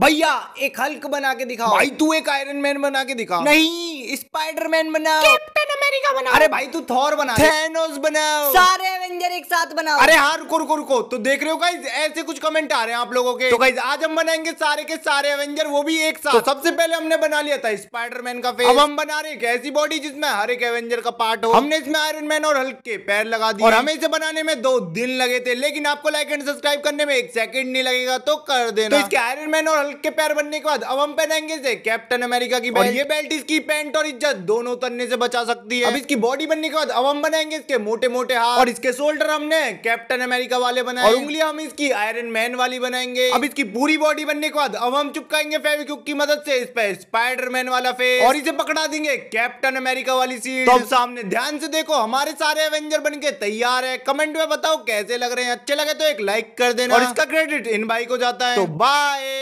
भैया एक हल्क बना के दिखाओ भाई तू एक आयरन मैन बना के दिखाओ नहीं स्पाइडरमैन बनाओ कैप्टन अमेरिका बनाओ अरे भाई तू थॉर बना थैनोस बनाओ सारे बर्गर एक साथ बनाओ अरे हाँ रुको रुको रुको तो देख रहे हो गाइज ऐसे कुछ कमेंट आ रहे हैं आप लोगों के तो गाइज आज हम बनाएंगे सारे के सारे एवेंजर वो भी एक साथ तो सबसे पहले हमने बना लिया था स्पाइडरमैन का फेस अब हम बना रहे एक ऐसी बॉडी जिसमें हर एक एवेंजर का पार्ट हो हमने इसमें आयरन मैन और हल्के पैर लगा दिए और हमें इसे बनाने में दो दिन लगे थे लेकिन आपको लाइक एंड सब्सक्राइब करने में एक सेकंड नहीं लगेगा तो कर देना तो इसके आयरन मैन और हल्के पैर बनने के बाद अब हम पहनेंगे इसे कैप्टन अमेरिका की बेल्ट ये बेल्ट इसकी पैंट और इज्जत दोनों तरने से बचा सकती है अब इसकी बॉडी बनने के बाद अब हम बनाएंगे इसके मोटे मोटे हाथ और इसके सोल्ड शोल्डर हमने कैप्टन अमेरिका वाले बनाए उंगलियां हम इसकी आयरन मैन वाली बनाएंगे अब इसकी पूरी बॉडी बनने के बाद अब हम चुपकाएंगे फेविक्यूक की मदद से इस पर स्पाइडरमैन वाला फेस और इसे पकड़ा देंगे कैप्टन अमेरिका वाली सीट तो सामने ध्यान से देखो हमारे सारे एवेंजर बन के तैयार है कमेंट में बताओ कैसे लग रहे हैं अच्छे लगे तो एक लाइक कर देना और इसका क्रेडिट इन भाई को जाता है तो बाय